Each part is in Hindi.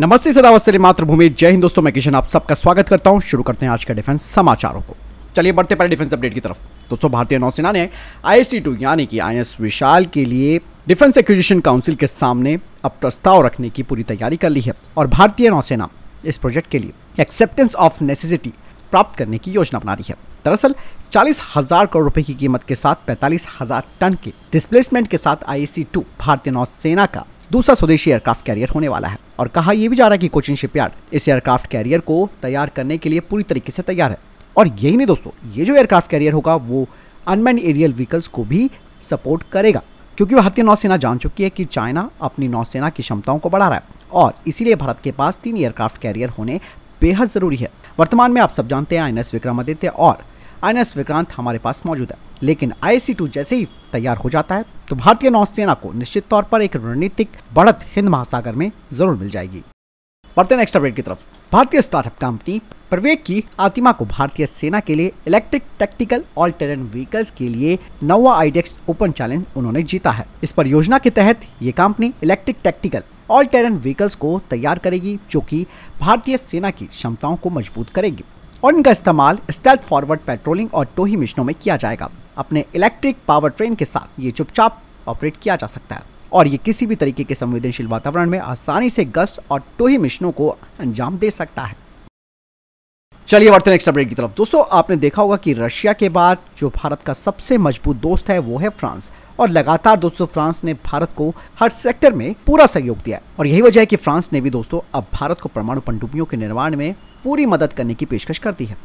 नमस्ते सदावस्थली मातृभूमि जय हिंद दोस्तों मैं किशन आप सबका स्वागत करता हूं शुरू करते हैं आज का डिफेंस समाचारों को चलिए बढ़ते पहले डिफेंस अपडेट की तरफ दोस्तों भारतीय नौसेना ने आई टू यानी कि आई विशाल के लिए डिफेंस एक्विजिशन काउंसिल के सामने अब प्रस्ताव रखने की पूरी तैयारी कर ली है और भारतीय नौसेना इस प्रोजेक्ट के लिए एक्सेप्टेंस ऑफ नेसेसिटी प्राप्त करने की योजना बना रही है दरअसल चालीस हजार करोड़ रुपए की कीमत के साथ पैंतालीस हजार टन के डिस्प्लेसमेंट के साथ आई टू भारतीय नौसेना का दूसरा स्वदेशी एयरक्राफ्ट कैरियर होने वाला है और कहा यह भी जा रहा है कि कोचिन शिपयार्ड इस एयरक्राफ्ट कैरियर को तैयार करने के लिए पूरी तरीके से तैयार है और यही नहीं दोस्तों ये जो एयरक्राफ्ट कैरियर होगा वो अनमैन एरियल व्हीकल्स को भी सपोर्ट करेगा क्योंकि भारतीय नौसेना जान चुकी है कि चाइना अपनी नौसेना की क्षमताओं को बढ़ा रहा है और इसीलिए भारत के पास तीन एयरक्राफ्ट कैरियर होने बेहद ज़रूरी है वर्तमान में आप सब जानते हैं आई एन एस विक्रमादित्य और आई विक्रांत हमारे पास मौजूद है लेकिन आई जैसे ही तैयार हो जाता है तो भारतीय नौसेना को निश्चित तौर पर एक रणनीतिक बढ़त हिंद महासागर में जरूर मिल जाएगी बढ़ते नेक्स्ट अपडेट की तरफ भारतीय स्टार्टअप कंपनी प्रवेक की आतिमा को भारतीय सेना के लिए electric tactical all terrain vehicles के लिए नवा आईडेक्स ओपन चैलेंज उन्होंने जीता है इस परियोजना के तहत ये company electric tactical all terrain vehicles को तैयार करेगी जो कि भारतीय सेना की क्षमताओं को मजबूत करेगी और इनका इस्तेमाल स्टेल्थ फॉरवर्ड पेट्रोलिंग और टोही मिशनों में किया जाएगा अपने इलेक्ट्रिक पावर ट्रेन के साथ ये चुपचाप ऑपरेट किया जा सकता है और ये किसी भी तरीके के संवेदनशील वातावरण में आसानी से गस और टोही मिशनों को अंजाम दे सकता है चलिए बढ़ते हैं नेक्स्ट अपडेट की तरफ दोस्तों आपने देखा होगा कि रशिया के बाद जो भारत का सबसे मजबूत दोस्त है वो है फ्रांस और लगातार दोस्तों फ्रांस ने भारत को हर सेक्टर में पूरा सहयोग दिया है और यही वजह है कि फ्रांस ने भी दोस्तों अब भारत को परमाणु पनडुब्बियों के निर्माण में पूरी मदद करने की पेशकश करती है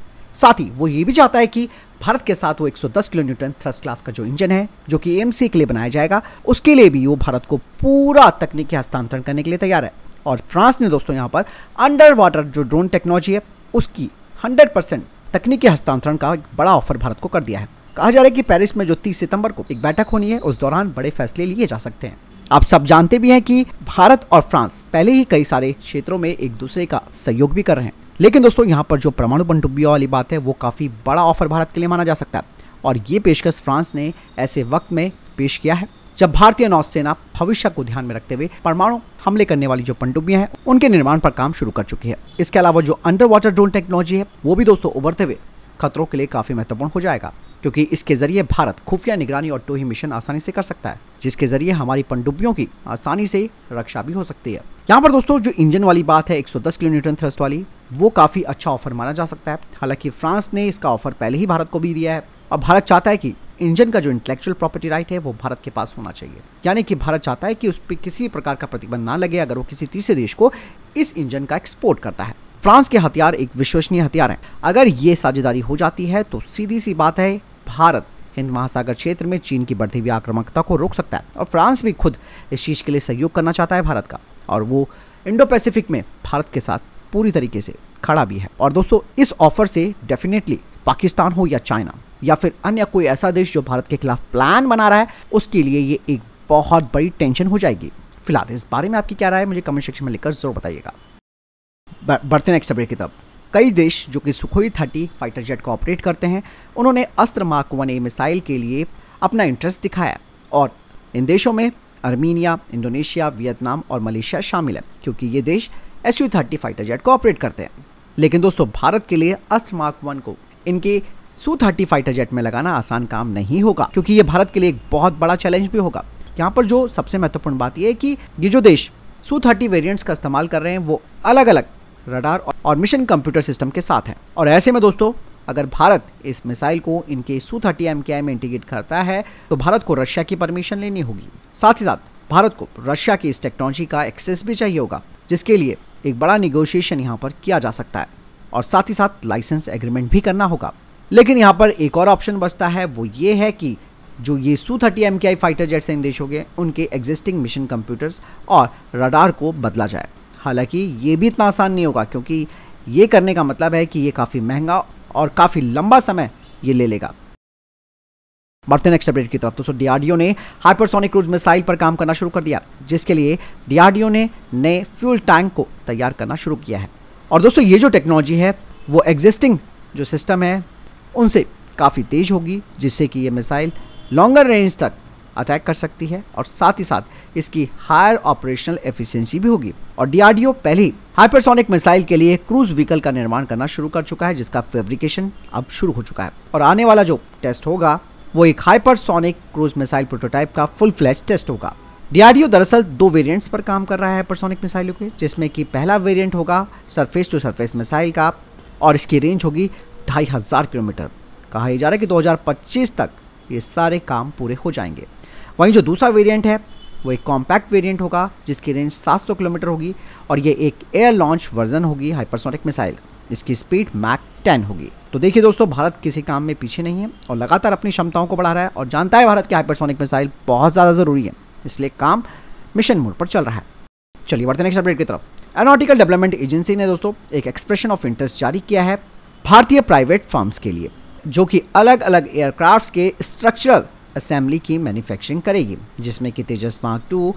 साथ ही वो ये भी चाहता है कि भारत के साथ वो 110 किलो न्यूटन थ्रस्ट क्लास का जो इंजन है जो कि एम के लिए बनाया जाएगा उसके लिए भी वो भारत को पूरा तकनीकी हस्तांतरण करने के लिए तैयार है और फ्रांस ने दोस्तों यहाँ पर अंडर वाटर जो ड्रोन टेक्नोलॉजी है उसकी हंड्रेड परसेंट तकनीकी हस्तांतरण का एक बड़ा ऑफर भारत को कर दिया है कहा जा रहा है कि पेरिस में जो 30 सितंबर को एक बैठक होनी है उस दौरान बड़े फैसले लिए जा सकते हैं आप सब जानते भी हैं कि भारत और फ्रांस पहले ही कई सारे क्षेत्रों में एक दूसरे का सहयोग भी कर रहे हैं लेकिन दोस्तों यहाँ पर जो परमाणु पनडुब्बियों वाली बात है वो काफ़ी बड़ा ऑफर भारत के लिए माना जा सकता है और ये पेशकश फ्रांस ने ऐसे वक्त में पेश किया है जब भारतीय नौसेना भविष्य को ध्यान में रखते हुए परमाणु हमले करने वाली जो पनडुब्बियां हैं उनके निर्माण पर काम शुरू कर चुकी है इसके अलावा जो अंडर वाटर ड्रोन टेक्नोलॉजी है वो भी दोस्तों उभरते हुए खतरों के लिए काफी महत्वपूर्ण हो जाएगा क्योंकि इसके ज़रिए भारत खुफिया निगरानी और टोही मिशन आसानी से कर सकता है जिसके ज़रिए हमारी पनडुब्बियों की आसानी से रक्षा भी हो सकती है यहाँ पर दोस्तों जो इंजन वाली बात है 110 किलोमीटर थ्रस्ट वाली वो काफ़ी अच्छा ऑफर माना जा सकता है हालांकि फ्रांस ने इसका ऑफर पहले ही भारत को भी दिया है और भारत चाहता है कि इंजन का जो इंटेलेक्चुअल प्रॉपर्टी राइट है वो भारत के पास होना चाहिए यानी कि भारत चाहता है कि उस पर किसी प्रकार का प्रतिबंध ना लगे अगर वो किसी तीसरे देश को इस इंजन का एक्सपोर्ट करता है फ्रांस के हथियार एक विश्वसनीय हथियार है अगर ये साझेदारी हो जाती है तो सीधी सी बात है भारत हिंद महासागर क्षेत्र में चीन की बढ़ती हुई आक्रामकता को रोक सकता है और फ्रांस भी खुद इस चीज़ के लिए सहयोग करना चाहता है भारत का और वो इंडो पैसिफिक में भारत के साथ पूरी तरीके से खड़ा भी है और दोस्तों इस ऑफर से डेफिनेटली पाकिस्तान हो या चाइना या फिर अन्य कोई ऐसा देश जो भारत के खिलाफ प्लान बना रहा है उसके लिए ये एक बहुत बड़ी टेंशन हो जाएगी फिलहाल इस बारे में आपकी क्या राय है मुझे कमेंट सेक्शन में लिखकर जरूर बताइएगा बढ़ते नेक्स्ट अपडेट की तरफ कई देश जो कि सुखोई थर्टी फाइटर जेट को ऑपरेट करते हैं उन्होंने अस्त्र मार्क वन ए मिसाइल के लिए अपना इंटरेस्ट दिखाया और इन देशों में अर्मीनिया इंडोनेशिया वियतनाम और मलेशिया शामिल है क्योंकि ये देश S U thirty fighter jet को ऑपरेट करते हैं लेकिन दोस्तों भारत के लिए अस्त्र मार्क वन को इनके सू थर्टी फाइटर जेट में लगाना आसान काम नहीं होगा क्योंकि ये भारत के लिए एक बहुत बड़ा चैलेंज भी होगा यहाँ पर जो सबसे महत्वपूर्ण बात यह है कि ये जो देश सू थर्टी वेरियंट्स का इस्तेमाल कर रहे हैं वो अलग अलग रडार और मिशन कंप्यूटर सिस्टम के साथ है और ऐसे में दोस्तों अगर भारत इस मिसाइल को इनके सू थर्टी एम के आई में इंटीग्रेट करता है तो भारत को रशिया की परमिशन लेनी होगी साथ ही साथ भारत को रशिया की इस टेक्नोलॉजी का एक्सेस भी चाहिए होगा जिसके लिए एक बड़ा निगोशिएशन यहाँ पर किया जा सकता है और साथ ही साथ लाइसेंस एग्रीमेंट भी करना होगा लेकिन यहाँ पर एक और ऑप्शन बचता है वो ये है कि जो ये सू थर्टी एम के आई फाइटर जेट्स इन देश हो गए उनके एग्जिस्टिंग मिशन कंप्यूटर्स और रडार को बदला जाए हालांकि ये भी इतना आसान नहीं होगा क्योंकि ये करने का मतलब है कि ये काफ़ी महंगा और काफ़ी लंबा समय ये ले लेगा बढ़ते नेक्स्ट अपडेट की तरफ दोस्तों डीआरडीओ ने हाइपरसोनिक क्रूज मिसाइल पर काम करना शुरू कर दिया जिसके लिए डीआरडीओ ने नए फ्यूल टैंक को तैयार करना शुरू किया है और दोस्तों ये जो टेक्नोलॉजी है वो एग्जिस्टिंग जो सिस्टम है उनसे काफ़ी तेज़ होगी जिससे कि ये मिसाइल लॉन्गर रेंज तक अटैक कर सकती है और साथ ही साथ इसकी हायर ऑपरेशनल एफिशिएंसी भी होगी और डीआरडीओ पहले ही हाइपरसोनिक मिसाइल के लिए क्रूज व्हीकल का निर्माण करना शुरू कर चुका है जिसका फेब्रिकेशन अब शुरू हो चुका है और आने वाला जो टेस्ट होगा वो एक हाइपरसोनिक क्रूज मिसाइल प्रोटोटाइप का फुल फ्लैश टेस्ट होगा डीआरडीओ दरअसल दो वेरिएंट्स पर काम कर रहा है हाइपरसोनिक मिसाइलों के जिसमें कि पहला वेरिएंट होगा सरफेस टू सरफेस मिसाइल का और इसकी रेंज होगी ढाई हज़ार किलोमीटर कहा जा रहा है कि 2025 तक ये सारे काम पूरे हो जाएंगे वहीं जो दूसरा वेरिएंट है वो एक कॉम्पैक्ट वेरिएंट होगा जिसकी रेंज 700 किलोमीटर होगी और ये एक एयर लॉन्च वर्जन होगी हाइपरसोनिक मिसाइल इसकी स्पीड मैक 10 होगी तो देखिए दोस्तों भारत किसी काम में पीछे नहीं है और लगातार अपनी क्षमताओं को बढ़ा रहा है और जानता है भारत की हाइपरसोनिक मिसाइल बहुत ज़्यादा ज़रूरी है इसलिए काम मिशन मोड पर चल रहा है चलिए बढ़ते नेक्स्ट अपडेट की तरफ एरोनॉटिकल डेवलपमेंट एजेंसी ने दोस्तों एक एक्सप्रेशन ऑफ इंटरेस्ट जारी किया है भारतीय प्राइवेट फार्म्स के लिए जो कि अलग अलग एयरक्राफ्ट के स्ट्रक्चरल असेंबली की मैन्युफैक्चरिंग करेगी जिसमें कि तेजस मार्क टू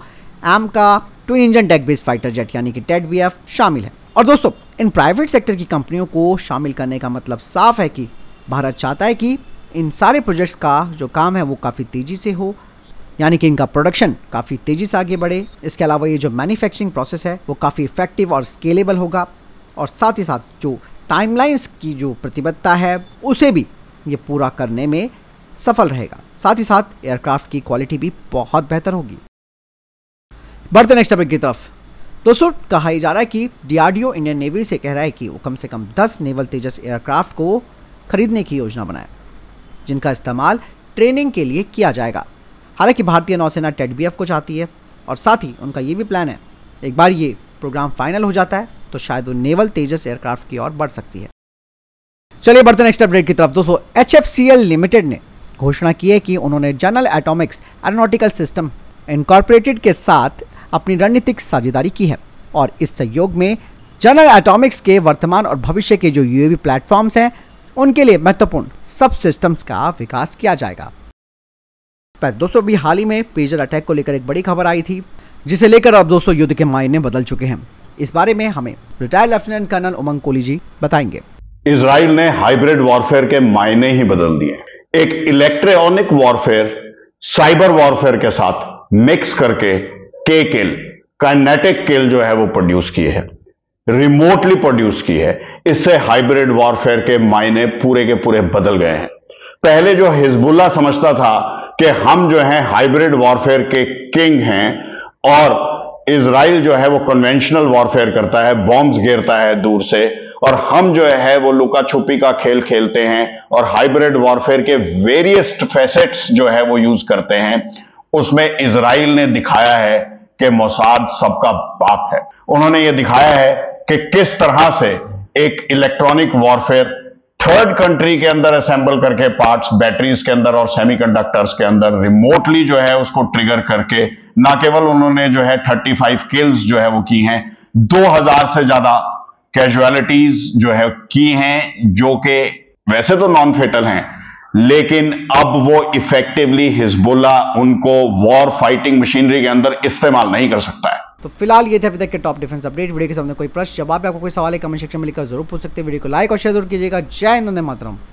एम का two engine deck based fighter jet यानी कि टेट बी एफ शामिल है और दोस्तों इन प्राइवेट सेक्टर की कंपनियों को शामिल करने का मतलब साफ है कि भारत चाहता है कि इन सारे प्रोजेक्ट्स का जो काम है वो काफ़ी तेज़ी से हो यानी कि इनका प्रोडक्शन काफ़ी तेज़ी से आगे बढ़े इसके अलावा ये जो मैन्युफैक्चरिंग प्रोसेस है वो काफ़ी इफेक्टिव और स्केलेबल होगा और साथ ही साथ जो टाइमलाइंस की जो प्रतिबद्धता है उसे भी ये पूरा करने में सफल रहेगा साथ ही साथ एयरक्राफ्ट की क्वालिटी भी बहुत बेहतर होगी बढ़ते नेक्स्ट टॉपिक की तरफ दोस्तों कहा ही जा रहा है कि डीआरडीओ इंडियन नेवी से कह रहा है कि वो कम से कम 10 नेवल तेजस एयरक्राफ्ट को खरीदने की योजना बनाए जिनका इस्तेमाल ट्रेनिंग के लिए किया जाएगा हालांकि भारतीय नौसेना टेडबीएफ को चाहती है और साथ ही उनका ये भी प्लान है एक बार ये प्रोग्राम फाइनल हो जाता है तो शायद वो नेवल तेजस एयरक्राफ्ट की ओर बढ़ सकती है चलिए बढ़ते नेक्स्ट अपडेट की तरफ दोस्तों एच लिमिटेड ने घोषणा की है कि उन्होंने General Atomics Aeronautical System Incorporated के साथ अपनी रणनीतिक साझेदारी की है और इस सहयोग में जनरल एटॉमिक्स के वर्तमान और भविष्य के जो यूएवी प्लेटफॉर्म्स हैं उनके लिए महत्वपूर्ण सब सिस्टम्स का विकास किया जाएगा दोस्तों अभी हाल ही में पेजर अटैक को लेकर एक बड़ी खबर आई थी जिसे लेकर अब दोस्तों युद्ध के मायने बदल चुके हैं इस बारे में हमें retired lieutenant colonel Umang Kohli ji बताएंगे इसराइल ने हाइब्रिड वॉरफेयर के मायने ही बदल दिए एक इलेक्ट्रॉनिक वॉरफेयर साइबर वॉरफेयर के साथ मिक्स करके के किल काइनेटिक किल जो है वो प्रोड्यूस की है रिमोटली प्रोड्यूस की है इससे हाइब्रिड वॉरफेयर के मायने पूरे के पूरे बदल गए हैं पहले जो हिजबुल्ला समझता था कि हम जो है हाइब्रिड वॉरफेयर के किंग हैं और इसराइल जो है वो कन्वेंशनल वॉरफेयर करता है बॉम्ब्स घेरता है दूर से और हम जो है वो लुका छुपी का खेल खेलते हैं और हाइब्रिड वॉरफेयर के वेरियस फैसेट्स जो है वो यूज करते हैं उसमें इसराइल ने दिखाया है कि मोसाद सबका बाप है उन्होंने ये दिखाया है कि किस तरह से एक इलेक्ट्रॉनिक वॉरफेयर थर्ड कंट्री के अंदर असेंबल करके पार्ट्स बैटरीज के अंदर और सेमीकंडक्टर्स के अंदर रिमोटली जो है उसको ट्रिगर करके ना केवल उन्होंने जो है 35 किल्स जो है वो की हैं 2000 से ज्यादा कैजुअलिटीज जो है की हैं जो कि वैसे तो नॉन फेटल हैं लेकिन अब वो इफेक्टिवली हिजबुल्ला उनको वॉर फाइटिंग मशीनरी के अंदर इस्तेमाल नहीं कर सकता है तो फिलहाल ये थे अभी तक के टॉप डिफेंस अपडेट वीडियो के सामने कोई प्रश्न जवाब आपको कोई सवाल है कमेंट सेक्शन में लिखकर जरूर पूछ सकते हैं वीडियो को लाइक और शेयर जरूर कीजिएगा जय हिंद मातरम